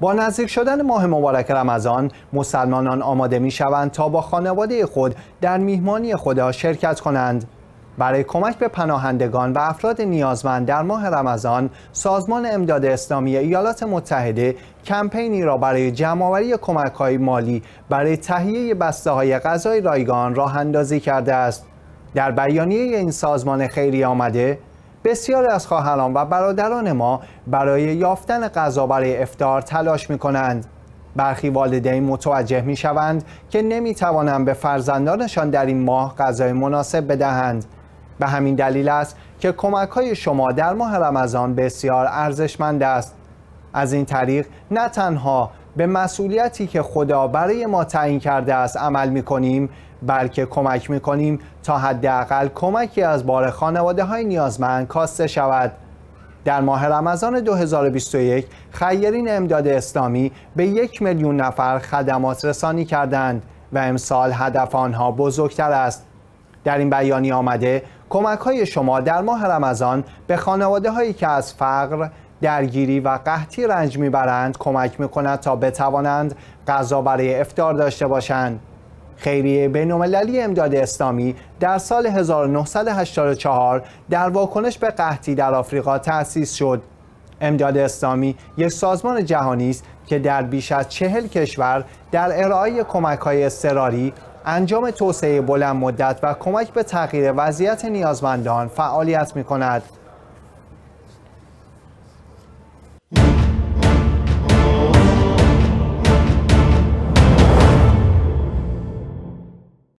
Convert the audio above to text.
با نزدیک شدن ماه مبارک رمضان مسلمانان آماده می تا با خانواده خود در میهمانی خدا شرکت کنند برای کمک به پناهندگان و افراد نیازمند در ماه رمضان سازمان امداد اسلامی ایالات متحده کمپینی را برای جمعآوری کمک‌های مالی برای تهیه بسته‌های غذای رایگان راه اندازی کرده است در بیانیه این سازمان خیری آمده بسیاری از خواهران و برادران ما برای یافتن غذا برای افتار تلاش می کنند. برخی والدین متوجه می شوند که نمی توانند به فرزندانشان در این ماه غذای مناسب بدهند. به همین دلیل است که کمک های شما در ماه رمضان بسیار ارزشمند است. از این طریق نه تنها به مسئولیتی که خدا برای ما تعیین کرده است عمل می کنیم بلکه کمک می کنیم تا حداقل کمکی از بار خانواده های نیازمند کاسته شود در ماه رمضان 2021 خیرین امداد اسلامی به یک میلیون نفر خدمات رسانی کردند و امسال هدف آنها بزرگتر است در این بیانیه آمده کمک های شما در ماه رمضان به خانواده هایی که از فقر، درگیری و قحطی رنج میبرند کمک میکند تا بتوانند غذا برای افتار داشته باشند خیریه بینالمللی امداد اسلامی در سال 1984 در واکنش به قحطی در آفریقا تأسیس شد امداد اسلامی یک سازمان جهانی است که در بیش از چهل کشور در ارائه کمک های استراری انجام توسعه بلند مدت و کمک به تغییر وضعیت نیازمندان فعالیت می کند.